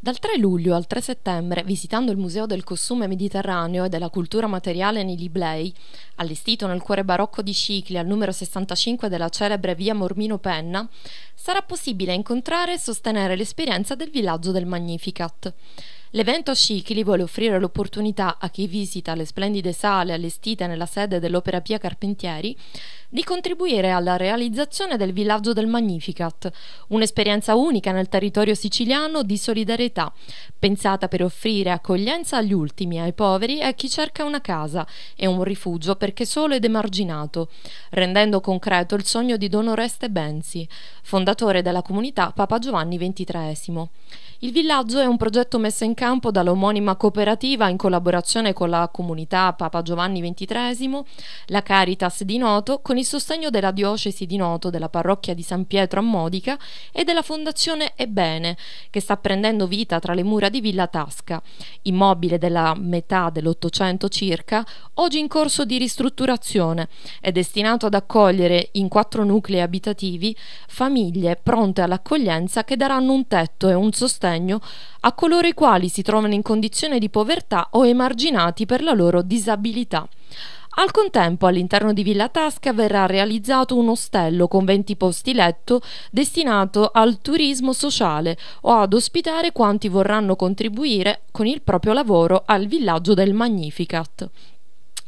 Dal 3 luglio al 3 settembre, visitando il Museo del Costume Mediterraneo e della Cultura Materiale nei Liblei, allestito nel cuore barocco di Scicli al numero 65 della celebre via Mormino Penna, sarà possibile incontrare e sostenere l'esperienza del villaggio del Magnificat. L'evento Scicli vuole offrire l'opportunità a chi visita le splendide sale allestite nella sede dell'Opera Pia Carpentieri di contribuire alla realizzazione del villaggio del Magnificat, un'esperienza unica nel territorio siciliano di solidarietà, pensata per offrire accoglienza agli ultimi, ai poveri e a chi cerca una casa e un rifugio perché solo ed emarginato, rendendo concreto il sogno di Don Oreste Benzi, fondatore della comunità Papa Giovanni XXIII. Il villaggio è un progetto messo in campo dall'omonima cooperativa in collaborazione con la comunità Papa Giovanni XXIII, la Caritas di Noto, con con il sostegno della diocesi di Noto, della parrocchia di San Pietro a Modica e della fondazione Ebene, che sta prendendo vita tra le mura di Villa Tasca, immobile della metà dell'Ottocento circa, oggi in corso di ristrutturazione, è destinato ad accogliere in quattro nuclei abitativi famiglie pronte all'accoglienza che daranno un tetto e un sostegno a coloro i quali si trovano in condizione di povertà o emarginati per la loro disabilità. Al contempo all'interno di Villa Tasca verrà realizzato un ostello con 20 posti letto destinato al turismo sociale o ad ospitare quanti vorranno contribuire con il proprio lavoro al villaggio del Magnificat.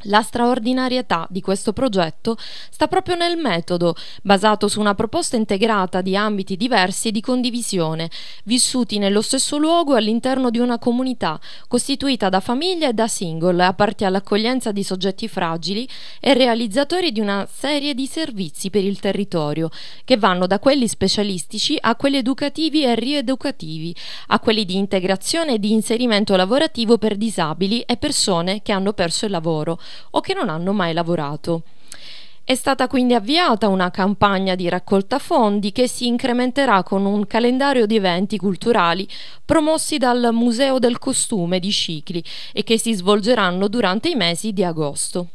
La straordinarietà di questo progetto sta proprio nel metodo, basato su una proposta integrata di ambiti diversi e di condivisione, vissuti nello stesso luogo all'interno di una comunità, costituita da famiglie e da single, a parte all'accoglienza di soggetti fragili e realizzatori di una serie di servizi per il territorio, che vanno da quelli specialistici a quelli educativi e rieducativi, a quelli di integrazione e di inserimento lavorativo per disabili e persone che hanno perso il lavoro o che non hanno mai lavorato. È stata quindi avviata una campagna di raccolta fondi che si incrementerà con un calendario di eventi culturali promossi dal Museo del Costume di Cicli e che si svolgeranno durante i mesi di agosto.